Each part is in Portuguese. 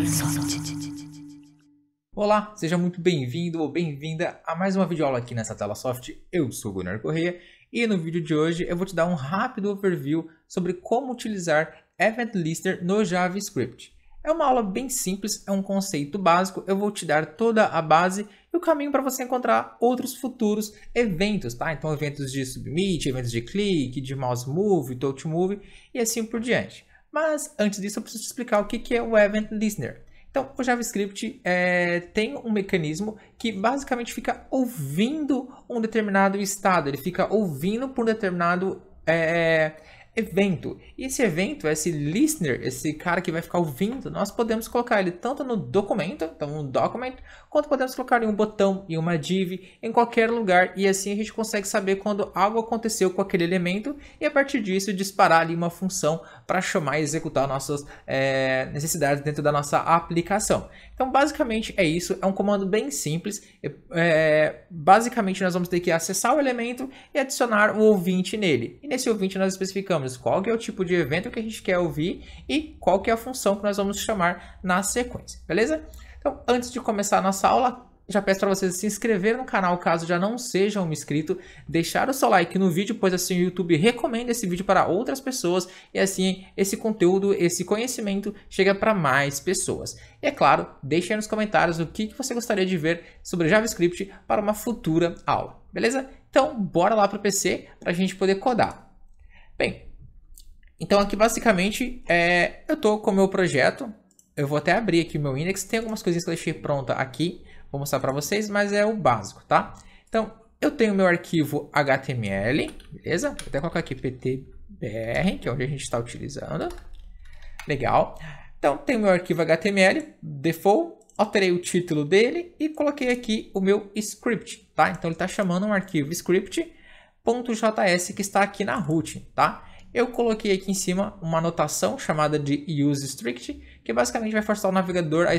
Horizonte. Olá, seja muito bem-vindo ou bem-vinda a mais uma videoaula aqui nessa tela soft. Eu sou Gunnar Correia e no vídeo de hoje eu vou te dar um rápido overview sobre como utilizar Event Listener no JavaScript. É uma aula bem simples, é um conceito básico, eu vou te dar toda a base e o caminho para você encontrar outros futuros eventos, tá? Então eventos de submit, eventos de clique, de mouse move, touch move e assim por diante. Mas antes disso, eu preciso te explicar o que é o Event Listener. Então, o JavaScript é, tem um mecanismo que basicamente fica ouvindo um determinado estado, ele fica ouvindo por um determinado é, evento. E esse evento, esse listener, esse cara que vai ficar ouvindo, nós podemos colocar ele tanto no documento, então um document, quanto podemos colocar em um botão, em uma div, em qualquer lugar, e assim a gente consegue saber quando algo aconteceu com aquele elemento e a partir disso disparar ali uma função para chamar e executar nossas é, necessidades dentro da nossa aplicação. Então basicamente é isso, é um comando bem simples. É, basicamente nós vamos ter que acessar o elemento e adicionar um ouvinte nele. E nesse ouvinte nós especificamos qual que é o tipo de evento que a gente quer ouvir e qual que é a função que nós vamos chamar na sequência, beleza? Então, antes de começar a nossa aula, já peço para vocês se inscrever no canal caso já não sejam um inscrito, deixar o seu like no vídeo, pois assim o YouTube recomenda esse vídeo para outras pessoas e assim esse conteúdo, esse conhecimento chega para mais pessoas. E é claro, deixe aí nos comentários o que você gostaria de ver sobre JavaScript para uma futura aula, beleza? Então bora lá para o PC para a gente poder codar. Bem, então aqui basicamente é, eu estou com o meu projeto. Eu vou até abrir aqui o meu index. Tem algumas coisinhas que eu deixei pronta aqui. Vou mostrar para vocês, mas é o básico, tá? Então eu tenho meu arquivo HTML, beleza? Vou até colocar aqui ptbr, que é onde a gente está utilizando. Legal. Então tenho meu arquivo HTML, default, alterei o título dele e coloquei aqui o meu script, tá? Então ele está chamando um arquivo script.js que está aqui na root, tá? eu coloquei aqui em cima uma anotação chamada de use strict, que basicamente vai forçar o navegador a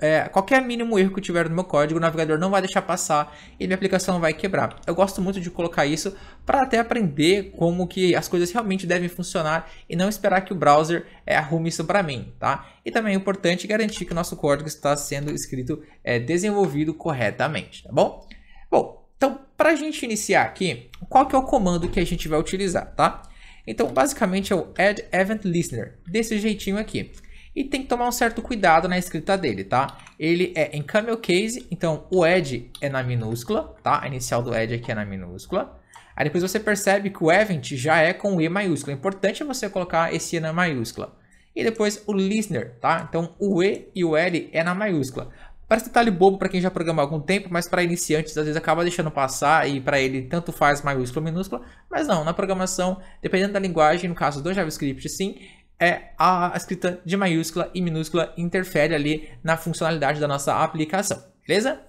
é, qualquer mínimo erro que tiver no meu código, o navegador não vai deixar passar e minha aplicação vai quebrar. Eu gosto muito de colocar isso para até aprender como que as coisas realmente devem funcionar e não esperar que o browser é, arrume isso para mim, tá? E também é importante garantir que o nosso código está sendo escrito, é, desenvolvido corretamente, tá bom? Bom, então para a gente iniciar aqui, qual que é o comando que a gente vai utilizar, tá? Então, basicamente é o Add Event Listener, desse jeitinho aqui. E tem que tomar um certo cuidado na escrita dele, tá? Ele é em camel case, então o add é na minúscula, tá? A inicial do add aqui é na minúscula. Aí depois você percebe que o event já é com E maiúsculo. O é importante é você colocar esse E na maiúscula. E depois o listener, tá? Então o E e o L é na maiúscula. Parece detalhe bobo para quem já programa há algum tempo, mas para iniciantes às vezes acaba deixando passar e para ele tanto faz maiúscula ou minúscula. Mas não, na programação, dependendo da linguagem, no caso do JavaScript sim, é a escrita de maiúscula e minúscula interfere ali na funcionalidade da nossa aplicação, beleza?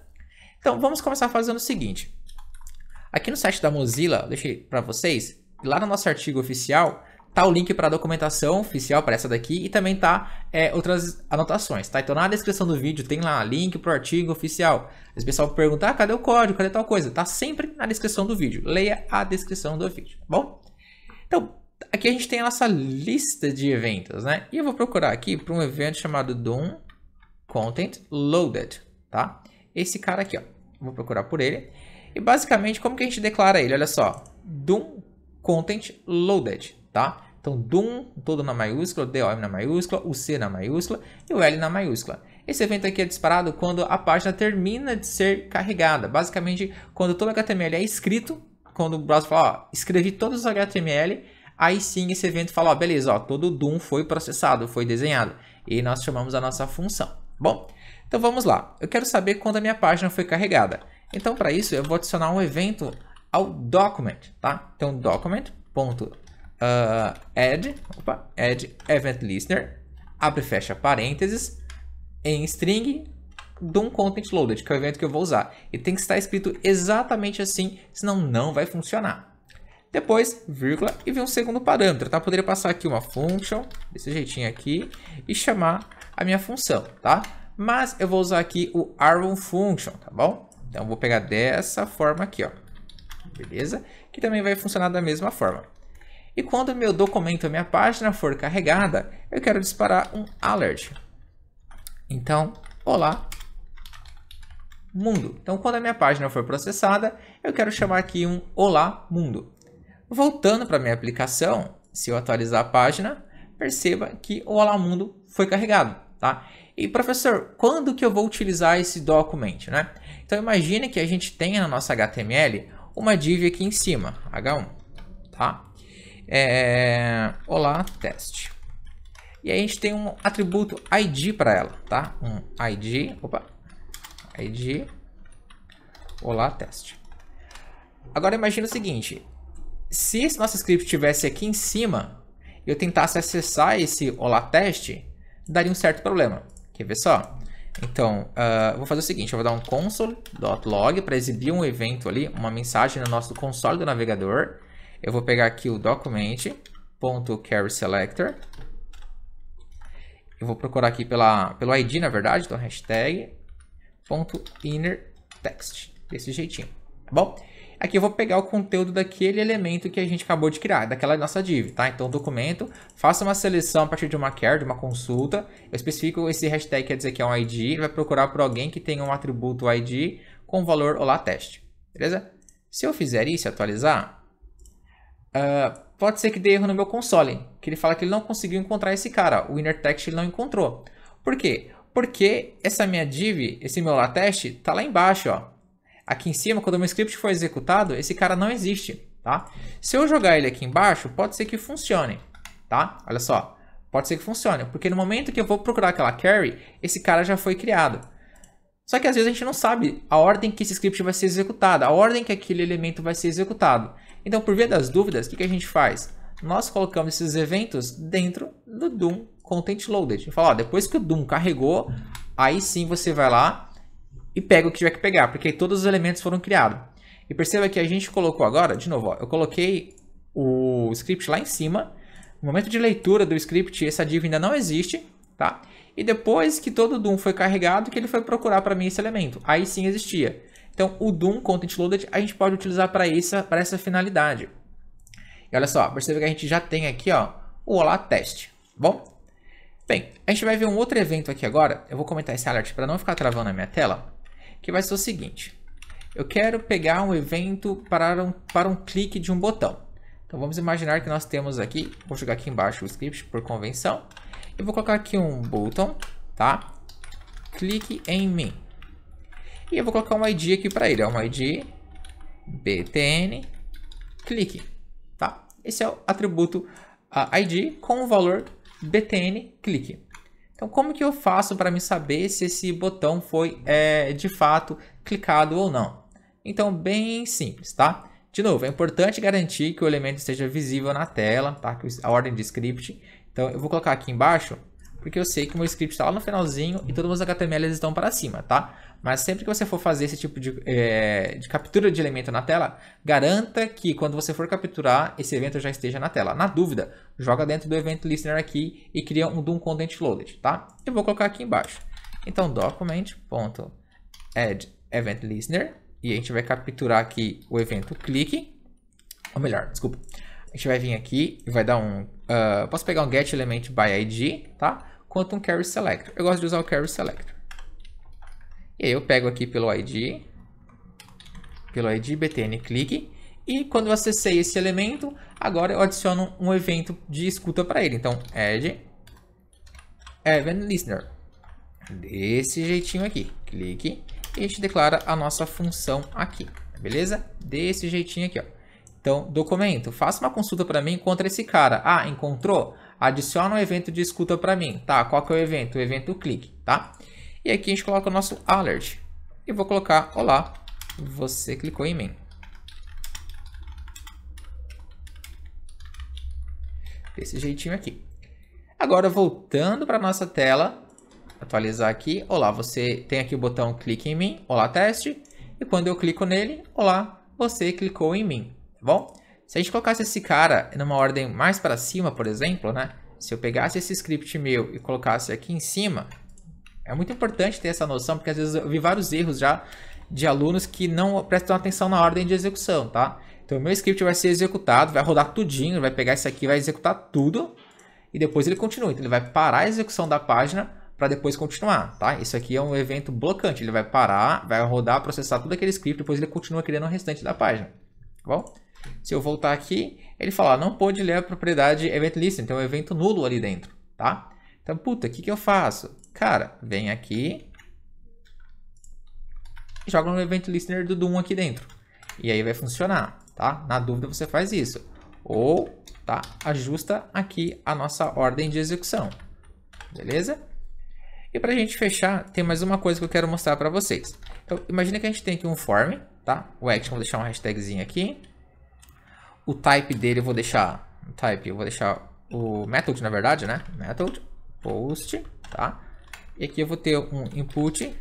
Então vamos começar fazendo o seguinte. Aqui no site da Mozilla, deixei para vocês, lá no nosso artigo oficial, tá o link para a documentação oficial para essa daqui e também tá é, outras anotações, tá? Então na descrição do vídeo tem lá link pro artigo oficial. o pessoal perguntar, ah, cadê o código, cadê tal coisa? Tá sempre na descrição do vídeo. Leia a descrição do vídeo, tá bom? Então, aqui a gente tem a nossa lista de eventos, né? E eu vou procurar aqui para um evento chamado Doom Content Loaded, tá? Esse cara aqui, ó. Vou procurar por ele. E basicamente, como que a gente declara ele? Olha só. Doom Content Loaded tá? Então, um todo na maiúscula, DOM na maiúscula, o C na maiúscula e o L na maiúscula. Esse evento aqui é disparado quando a página termina de ser carregada. Basicamente, quando todo HTML é escrito, quando o browser fala, ó, escrevi todos os HTML, aí sim esse evento fala, ó, beleza, ó, todo o um foi processado, foi desenhado. E nós chamamos a nossa função. Tá bom, então vamos lá. Eu quero saber quando a minha página foi carregada. Então, para isso, eu vou adicionar um evento ao document, tá? Então, document.document uh, ah, add, opa, add event listener, abre e fecha parênteses, em string, de um content loaded, que é o evento que eu vou usar. E tem que estar escrito exatamente assim, senão não vai funcionar. Depois, vírgula, e vem um segundo parâmetro, tá? Eu poderia passar aqui uma function, desse jeitinho aqui, e chamar a minha função, tá? Mas eu vou usar aqui o arrow function, tá bom? Então, eu vou pegar dessa forma aqui, ó. Beleza? Que também vai funcionar da mesma forma. E quando meu documento, minha página for carregada, eu quero disparar um alert. Então, olá, mundo. Então, quando a minha página for processada, eu quero chamar aqui um olá, mundo. Voltando para minha aplicação, se eu atualizar a página, perceba que o olá, mundo foi carregado. Tá? E professor, quando que eu vou utilizar esse documento, né? Então imagine que a gente tenha na nossa HTML uma div aqui em cima, H1, tá? é, olá teste. E aí a gente tem um atributo ID para ela, tá? Um ID, opa, ID, olá teste. Agora imagina o seguinte, se esse nosso script estivesse aqui em cima eu tentasse acessar esse olá teste, daria um certo problema. Quer ver só? Então, uh, vou fazer o seguinte, eu vou dar um console.log para exibir um evento ali, uma mensagem no nosso console do navegador. Eu vou pegar aqui o document.carrySelector. Eu vou procurar aqui pela, pelo ID, na verdade, então hashtag InnerText, desse jeitinho, tá bom? Aqui eu vou pegar o conteúdo daquele elemento que a gente acabou de criar, daquela nossa div, tá? Então, documento, faça uma seleção a partir de uma care, de uma consulta, eu especifico esse hashtag, quer dizer que é um ID, ele vai procurar por alguém que tenha um atributo ID com valor olá teste, beleza? Se eu fizer isso, atualizar, Uh, pode ser que dê erro no meu console, que ele fala que ele não conseguiu encontrar esse cara, o InnerText ele não encontrou. Por quê? Porque essa minha div, esse meu latest, está lá embaixo, ó. Aqui em cima, quando o meu script for executado, esse cara não existe, tá? Se eu jogar ele aqui embaixo, pode ser que funcione, tá? Olha só, pode ser que funcione, porque no momento que eu vou procurar aquela carry, esse cara já foi criado. Só que às vezes a gente não sabe a ordem que esse script vai ser executado, a ordem que aquele elemento vai ser executado. Então, por via das dúvidas, o que, que a gente faz? Nós colocamos esses eventos dentro do Doom Content Loaded. Fala, ó, depois que o Doom carregou, aí sim você vai lá e pega o que tiver que pegar, porque todos os elementos foram criados. E perceba que a gente colocou agora, de novo, ó, eu coloquei o script lá em cima, no momento de leitura do script, essa div ainda não existe, tá? E depois que todo o Doom foi carregado, que ele foi procurar para mim esse elemento. Aí sim existia. Então, o Doom Content Loaded a gente pode utilizar para essa, essa finalidade. E olha só, perceba que a gente já tem aqui ó, o Olá Teste. Tá bom, bem, a gente vai ver um outro evento aqui agora. Eu vou comentar esse alert para não ficar travando a minha tela. Que vai ser o seguinte. Eu quero pegar um evento para um, para um clique de um botão. Então, vamos imaginar que nós temos aqui, vou jogar aqui embaixo o script por convenção. Eu vou colocar aqui um button, tá? Clique em mim. E eu vou colocar um ID aqui para ele. É um ID btn clique, tá? Esse é o atributo uh, ID com o valor btn clique. Então, como que eu faço para me saber se esse botão foi é, de fato clicado ou não? Então, bem simples, tá? De novo, é importante garantir que o elemento esteja visível na tela, tá? Que a ordem de script então eu vou colocar aqui embaixo, porque eu sei que o meu script está lá no finalzinho e todos os HTMLs estão para cima, tá? Mas sempre que você for fazer esse tipo de, é, de, captura de elemento na tela, garanta que quando você for capturar, esse evento já esteja na tela. Na dúvida, joga dentro do evento listener aqui e cria um Doom Content Loaded, tá? Eu vou colocar aqui embaixo. Então, document.add event listener e a gente vai capturar aqui o evento clique, ou melhor, desculpa, a gente vai vir aqui e vai dar um... Uh, posso pegar um get element by id, tá? Quanto um carry selector. Eu gosto de usar o carry selector. E aí eu pego aqui pelo id, pelo id btn click e quando eu acessei esse elemento, agora eu adiciono um evento de escuta para ele. Então, add event listener. Desse jeitinho aqui. Clique e a gente declara a nossa função aqui. Beleza? Desse jeitinho aqui, ó. Então, documento, faça uma consulta para mim contra esse cara. Ah, encontrou? Adiciona um evento de escuta para mim. Tá, qual que é o evento? O evento clique, tá? E aqui a gente coloca o nosso alert. E vou colocar, olá, você clicou em mim. Desse jeitinho aqui. Agora, voltando para nossa tela, atualizar aqui. Olá, você tem aqui o botão clique em mim, olá teste. E quando eu clico nele, olá, você clicou em mim tá bom? Se a gente colocasse esse cara numa ordem mais para cima, por exemplo, né? Se eu pegasse esse script meu e colocasse aqui em cima, é muito importante ter essa noção, porque às vezes eu vi vários erros já de alunos que não prestam atenção na ordem de execução, tá? Então, o meu script vai ser executado, vai rodar tudinho, vai pegar isso aqui, vai executar tudo, e depois ele continua. Então, ele vai parar a execução da página para depois continuar, tá? Isso aqui é um evento blocante, ele vai parar, vai rodar, processar todo aquele script, depois ele continua criando o restante da página, tá bom? Se eu voltar aqui, ele fala, ah, não pode ler a propriedade event listener, então tem é um evento nulo ali dentro, tá? Então, puta, o que, que eu faço? Cara, vem aqui e joga no event listener do Doom aqui dentro. E aí vai funcionar, tá? Na dúvida você faz isso. Ou, tá? Ajusta aqui a nossa ordem de execução, beleza? E para a gente fechar, tem mais uma coisa que eu quero mostrar para vocês. Então, imagina que a gente tem aqui um form, tá? O action, vou deixar um hashtagzinho aqui o type dele eu vou deixar. Type, eu vou deixar o method, na verdade, né? Method post, tá? E aqui eu vou ter um input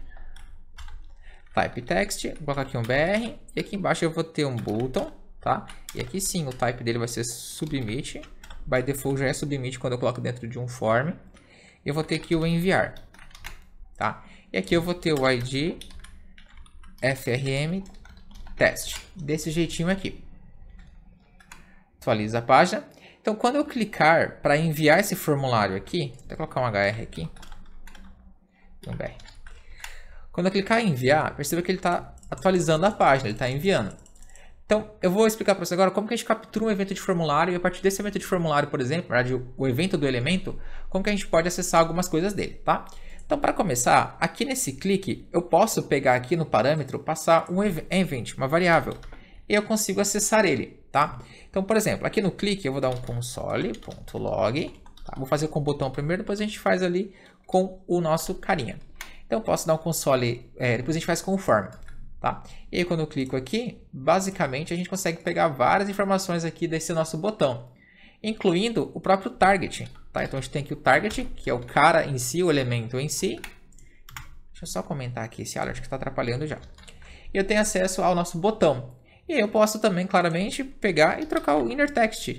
type text, vou colocar aqui um br, e aqui embaixo eu vou ter um button, tá? E aqui sim, o type dele vai ser submit, by default já é submit quando eu coloco dentro de um form. Eu vou ter aqui o enviar, tá? E aqui eu vou ter o id frm test, desse jeitinho aqui. Atualiza a página. Então, quando eu clicar para enviar esse formulário aqui, vou colocar um HR aqui. Um BR. Quando eu clicar em enviar, perceba que ele está atualizando a página, ele está enviando. Então, eu vou explicar para você agora como que a gente captura um evento de formulário e a partir desse evento de formulário, por exemplo, o evento do elemento, como que a gente pode acessar algumas coisas dele, tá? Então, para começar, aqui nesse clique, eu posso pegar aqui no parâmetro, passar um event, uma variável e eu consigo acessar ele, tá? Então, por exemplo, aqui no clique eu vou dar um console.log, tá? vou fazer com o botão primeiro, depois a gente faz ali com o nosso carinha. Então, eu posso dar um console, é, depois a gente faz com o form, tá? E aí, quando eu clico aqui, basicamente a gente consegue pegar várias informações aqui desse nosso botão, incluindo o próprio target, tá? Então, a gente tem aqui o target, que é o cara em si, o elemento em si, Deixa eu só comentar aqui esse alert que está atrapalhando já. Eu tenho acesso ao nosso botão. E eu posso também, claramente, pegar e trocar o inner text,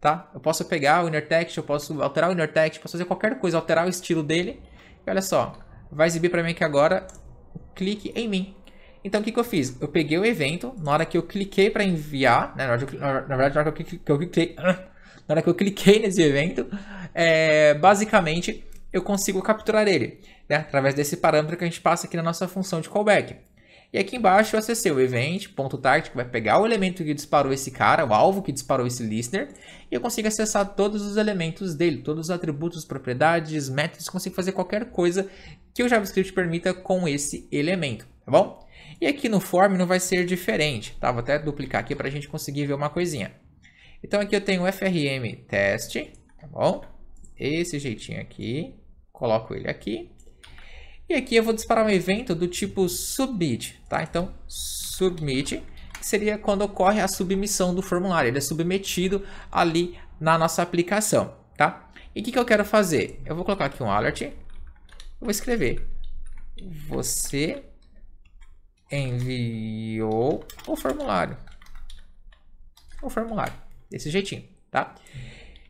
tá? Eu posso pegar o inner text, eu posso alterar o inner text, posso fazer qualquer coisa, alterar o estilo dele. E olha só, vai exibir para mim aqui agora, clique em mim. Então, o que, que eu fiz? Eu peguei o evento, na hora que eu cliquei para enviar, né, na, eu, na, na, verdade, na hora que eu, que eu cliquei, ah, na hora que eu cliquei nesse evento, é, basicamente eu consigo capturar ele, né, através desse parâmetro que a gente passa aqui na nossa função de callback. E aqui embaixo eu acessei o event.target, que vai pegar o elemento que disparou esse cara, o alvo que disparou esse listener, e eu consigo acessar todos os elementos dele, todos os atributos, propriedades, métodos, consigo fazer qualquer coisa que o JavaScript permita com esse elemento, tá bom? E aqui no form não vai ser diferente, tá? Vou até duplicar aqui para a gente conseguir ver uma coisinha. Então aqui eu tenho frm teste, tá bom? Esse jeitinho aqui, coloco ele aqui, e aqui eu vou disparar um evento do tipo submit, tá? Então, submit, que seria quando ocorre a submissão do formulário. Ele é submetido ali na nossa aplicação, tá? E o que, que eu quero fazer? Eu vou colocar aqui um alert. vou escrever. Você enviou o formulário. O formulário. Desse jeitinho, tá?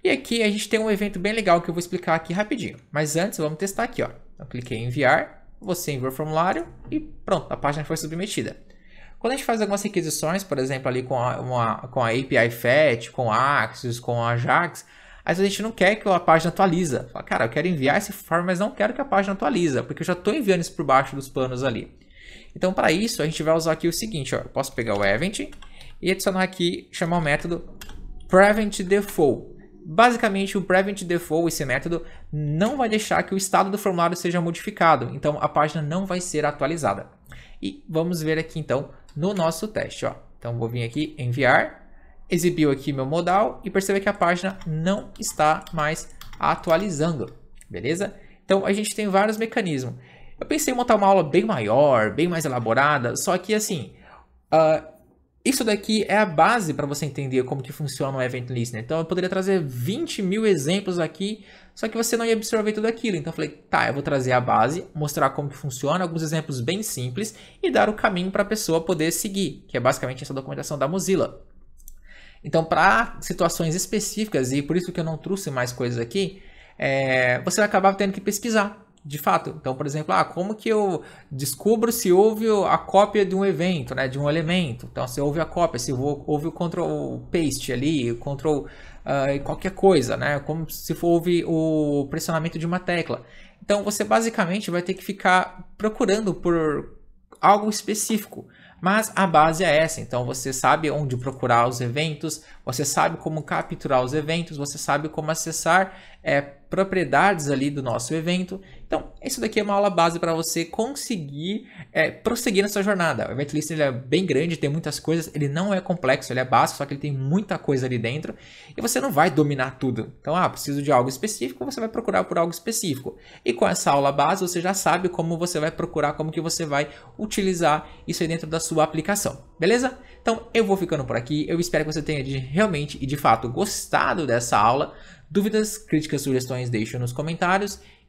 E aqui a gente tem um evento bem legal que eu vou explicar aqui rapidinho. Mas antes, vamos testar aqui. Ó. Eu cliquei em enviar, você enviou o formulário e pronto, a página foi submetida. Quando a gente faz algumas requisições, por exemplo, ali com a, uma, com a API FAT, com a Axios, com a Ajax, às vezes a gente não quer que a página atualiza. Fala, cara, eu quero enviar esse form, mas não quero que a página atualiza, porque eu já estou enviando isso por baixo dos panos ali. Então, para isso, a gente vai usar aqui o seguinte, ó, eu posso pegar o event e adicionar aqui, chamar o método prevent default. Basicamente, o Prevent Default, esse método, não vai deixar que o estado do formulário seja modificado, então a página não vai ser atualizada. E vamos ver aqui então no nosso teste. Ó. Então vou vir aqui enviar, exibiu aqui meu modal e perceba que a página não está mais atualizando, beleza? Então a gente tem vários mecanismos. Eu pensei em montar uma aula bem maior, bem mais elaborada, só que assim, uh, isso daqui é a base para você entender como que funciona o Event Listener. Né? Então eu poderia trazer 20 mil exemplos aqui, só que você não ia absorver tudo aquilo. Então eu falei, tá, eu vou trazer a base, mostrar como que funciona, alguns exemplos bem simples e dar o caminho para a pessoa poder seguir, que é basicamente essa documentação da Mozilla. Então para situações específicas, e por isso que eu não trouxe mais coisas aqui, é, você vai acabar tendo que pesquisar de fato. Então, por exemplo, ah, como que eu descubro se houve a cópia de um evento, né, de um elemento? Então, se houve a cópia, se houve o control paste ali, o control uh, qualquer coisa, né? Como se houve o pressionamento de uma tecla. Então, você basicamente vai ter que ficar procurando por algo específico. Mas a base é essa, então você sabe onde procurar os eventos, você sabe como capturar os eventos, você sabe como acessar é, propriedades ali do nosso evento então, isso daqui é uma aula base para você conseguir é, prosseguir na sua jornada. O Event List ele é bem grande, tem muitas coisas, ele não é complexo, ele é básico, só que ele tem muita coisa ali dentro e você não vai dominar tudo. Então, ah, preciso de algo específico, você vai procurar por algo específico. E com essa aula base, você já sabe como você vai procurar, como que você vai utilizar isso aí dentro da sua aplicação, beleza? Então, eu vou ficando por aqui, eu espero que você tenha de, realmente e de fato gostado dessa aula. Dúvidas, críticas, sugestões, deixe nos comentários